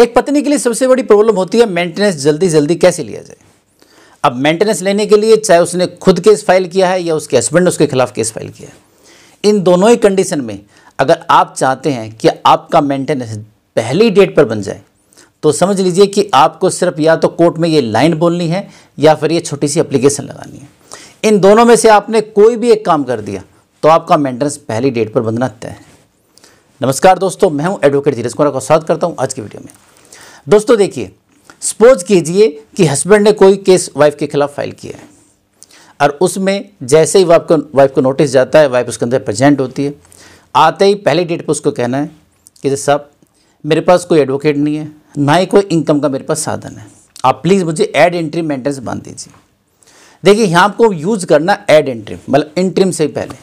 एक पत्नी के लिए सबसे बड़ी प्रॉब्लम होती है मेंटेनेंस जल्दी जल्दी कैसे लिया जाए अब मेंटेनेंस लेने के लिए चाहे उसने खुद केस फाइल किया है या उसके हस्बैंड ने उसके खिलाफ केस फाइल किया है इन दोनों ही कंडीशन में अगर आप चाहते हैं कि आपका मेंटेनेंस पहली डेट पर बन जाए तो समझ लीजिए कि आपको सिर्फ या तो कोर्ट में ये लाइन बोलनी है या फिर ये छोटी सी अप्लीकेशन लगानी है इन दोनों में से आपने कोई भी एक काम कर दिया तो आपका मेंटेनेंस पहली डेट पर बनना तय है नमस्कार दोस्तों मैं हूं एडवोकेट धीरज कुमार का स्वागत करता हूं आज की वीडियो में दोस्तों देखिए सपोज कीजिए कि हस्बैंड ने कोई केस वाइफ के खिलाफ फाइल किया है और उसमें जैसे ही वाइफ को वाइफ को नोटिस जाता है वाइफ उसके अंदर प्रेजेंट होती है आते ही पहले डेट पर उसको कहना है कि साहब मेरे पास कोई एडवोकेट नहीं है ना ही कोई इनकम का मेरे पास साधन है आप प्लीज़ मुझे एड एंट्री मेंटेनेंस बांध दीजिए देखिए यहाँ आपको यूज़ करना एड एंट्री मतलब इंट्रीम से ही पहले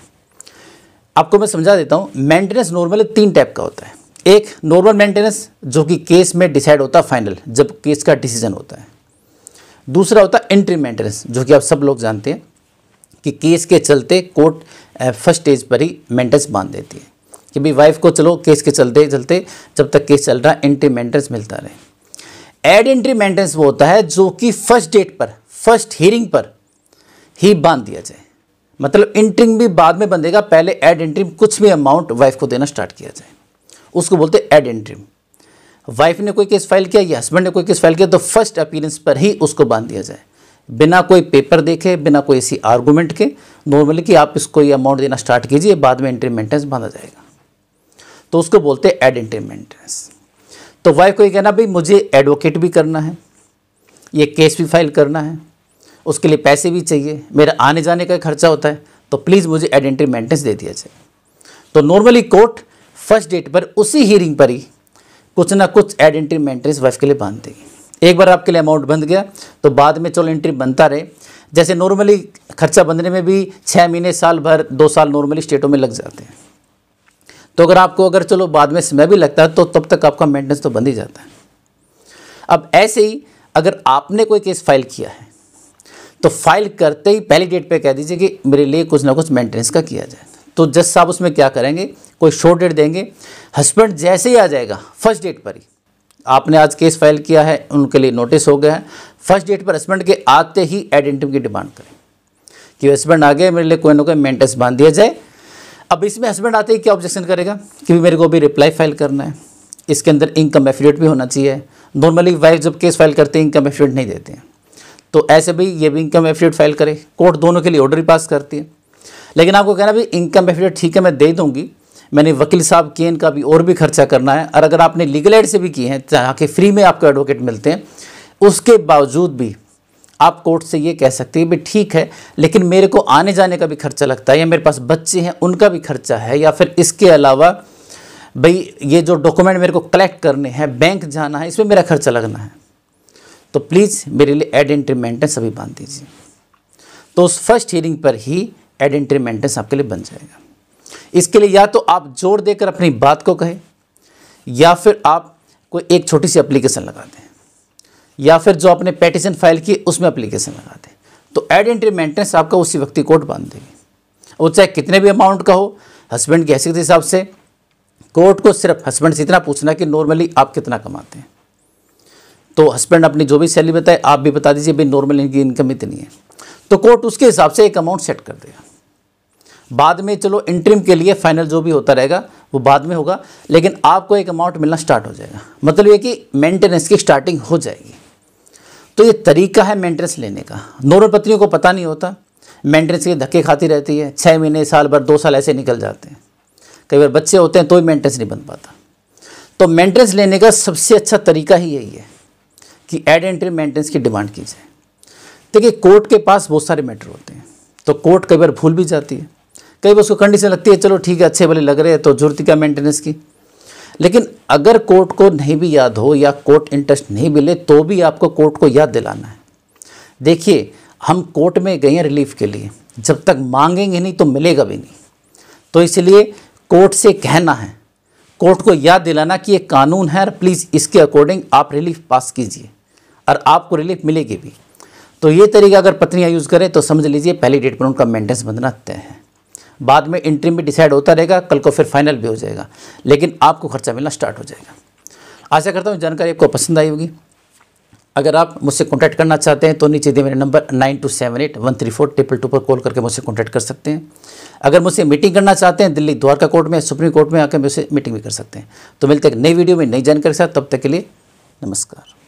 आपको मैं समझा देता हूँ मेंटेनेंस नॉर्मली तीन टाइप का होता है एक नॉर्मल मेंटेनेंस जो कि केस में डिसाइड होता है फाइनल जब केस का डिसीजन होता है दूसरा होता है एंट्री मेंटेनेंस जो कि आप सब लोग जानते हैं कि केस के चलते कोर्ट फर्स्ट स्टेज पर ही मेंटेनेंस बांध देती है कि भाई वाइफ को चलो केस के चलते चलते जब तक केस चल रहा है एंट्री मेंटेनेंस मिलता रहे एड एंट्री मेंटेनेंस वो होता है जो कि फर्स्ट डेट पर फर्स्ट हियरिंग पर ही बांध दिया जाए मतलब इंट्रिंग भी बाद में बंधेगा पहले एड इंट्रिंग कुछ भी अमाउंट वाइफ को देना स्टार्ट किया जाए उसको बोलते हैं एड एंट्रीम वाइफ ने कोई केस फाइल किया या हस्बैंड ने कोई केस फाइल किया तो फर्स्ट अपीयरेंस पर ही उसको बांध दिया जाए बिना कोई पेपर देखे बिना कोई ऐसी आर्गूमेंट के नॉर्मली कि आप इसको ये अमाउंट देना स्टार्ट कीजिए बाद में एंट्री मेंटेनेंस बांधा जाएगा तो उसको बोलते हैं एड एंट्री मेंटेनेंस तो वाइफ को ये कहना भाई मुझे एडवोकेट भी करना है ये केस भी फाइल करना है उसके लिए पैसे भी चाहिए मेरा आने जाने का खर्चा होता है तो प्लीज़ मुझे एंट्री मेंटेनेंस दे दिया जाए तो नॉर्मली कोर्ट फर्स्ट डेट पर उसी हियरिंग पर ही कुछ ना कुछ एड एंट्री मेंटेनेंस वाइफ के लिए बांध देगी एक बार आपके लिए अमाउंट बंद गया तो बाद में चलो एंट्री बनता रहे जैसे नॉर्मली खर्चा बंधने में भी छः महीने साल भर दो साल नॉर्मली स्टेटों में लग जाते हैं तो अगर आपको अगर चलो बाद में समय भी लगता है तो तब तक आपका मेंटेनेंस तो बंद ही जाता है अब ऐसे ही अगर आपने कोई केस फाइल किया है तो फाइल करते ही पहली डेट पे कह दीजिए कि मेरे लिए कुछ ना कुछ मेंटेनेंस का किया जाए तो जज साहब उसमें क्या करेंगे कोई शॉर्ट डेट देंगे हस्बैंड जैसे ही आ जाएगा फर्स्ट डेट पर ही आपने आज केस फाइल किया है उनके लिए नोटिस हो गया है फर्स्ट डेट पर हस्बैंड के आते ही आइडेंटिटी की डिमांड करें कि हस्बैंड आ गए मेरे लिए कोई ना कोई मेंटेस बांध दिया जाए अब इसमें हस्बैंड आते ही क्या ऑब्जेक्शन करेगा कि मेरे को अभी रिप्लाई फाइल करना है इसके अंदर इनकम एफिडेविट भी होना चाहिए नॉर्मली वाइफ जब केस फाइल करते हैं इनकम एफिडेविट नहीं देते हैं तो ऐसे भी ये भी इनकम एफिडेविट फाइल करे कोर्ट दोनों के लिए ऑर्डर ही पास करती है लेकिन आपको कहना भी इनकम बेनिफिट ठीक है मैं दे दूंगी मैंने वकील साहब किए इनका भी और भी खर्चा करना है और अगर आपने लीगल एड से भी किए हैं चाहे फ्री में आपको एडवोकेट मिलते हैं उसके बावजूद भी आप कोर्ट से ये कह सकते हैं भी ठीक है लेकिन मेरे को आने जाने का भी खर्चा लगता है या मेरे पास बच्चे हैं उनका भी खर्चा है या फिर इसके अलावा भाई ये जो डॉक्यूमेंट मेरे को कलेक्ट करने हैं बैंक जाना है इसमें मेरा खर्चा लगना है तो प्लीज़ मेरे लिए एड एंट्री मेंटेन सभी बांध दीजिए तो उस फर्स्ट हियरिंग पर ही एडेंट्री मेंटेनेंस आपके लिए बन जाएगा इसके लिए या तो आप जोर देकर अपनी बात को कहें या फिर आप कोई एक छोटी सी एप्लीकेशन लगा दें या फिर जो आपने पेटिशन फाइल की उसमें एप्लीकेशन लगा दें तो एड एंट्री मेंटेनेंस आपका उसी वक्त कोर्ट बांध देगी वो चाहे कितने भी अमाउंट का हो हस्बैंड की हैसियत के हिसाब से कोर्ट को सिर्फ हस्बैंड से इतना पूछना कि नॉर्मली आप कितना कमाते हैं तो हस्बैंड अपनी जो भी सैलरी बताए आप भी बता दीजिए भाई नॉर्मल इनकी इनकम इतनी है तो कोर्ट उसके हिसाब से एक अमाउंट सेट कर देगा बाद में चलो इंट्रीम के लिए फाइनल जो भी होता रहेगा वो बाद में होगा लेकिन आपको एक अमाउंट मिलना स्टार्ट हो जाएगा मतलब ये कि मेंटेनेंस की स्टार्टिंग हो जाएगी तो ये तरीका है मेंटेनेंस लेने का नोरल पत्नियों को पता नहीं होता मेंटेनेंस के धक्के खाती रहती है छः महीने साल भर दो साल ऐसे निकल जाते हैं कई बार बच्चे होते हैं तो भी मेंटेनेंस नहीं बन पाता तो मेंटेनेंस लेने का सबसे अच्छा तरीका ही यही है कि एड एंट्री मेंटेनेंस की डिमांड की जाए देखिए कोर्ट के पास बहुत सारे मैटर होते हैं तो कोर्ट कई बार भूल भी जाती है कई बार उसको कंडीशन लगती है चलो ठीक है अच्छे भले लग रहे हैं तो जरूरत क्या मेंटेनेंस की लेकिन अगर कोर्ट को नहीं भी याद हो या कोर्ट इंटरेस्ट नहीं मिले तो भी आपको कोर्ट को याद दिलाना है देखिए हम कोर्ट में गए हैं रिलीफ के लिए जब तक मांगेंगे नहीं तो मिलेगा भी नहीं तो इसलिए कोर्ट से कहना है कोर्ट को याद दिलाना कि ये कानून है और प्लीज़ इसके अकॉर्डिंग आप रिलीफ पास कीजिए और आपको रिलीफ मिलेगी भी तो ये तरीका अगर पत्नियाँ यूज़ करें तो समझ लीजिए पहली डेट पर उनका मेंटेनेंस बंधना तय है बाद में इंटरव्यू भी डिसाइड होता रहेगा कल को फिर फाइनल भी हो जाएगा लेकिन आपको खर्चा मिलना स्टार्ट हो जाएगा आशा करता हूँ जानकारी आपको पसंद आई होगी अगर आप मुझसे कॉन्टैक्ट करना चाहते हैं तो नीचे दिए मेरे number nine two seven eight one three four triple two पर कॉल करके मुझसे कॉन्टैक्ट कर सकते हैं अगर मुझसे मीटिंग करना चाहते हैं दिल्ली द्वारका कोर्ट में सुप्रीम कोर्ट में आकर मुझसे मीटिंग भी कर सकते हैं तो मिलते हैं नई वीडियो में नई जानकारी के साथ तब तक के लिए नमस्कार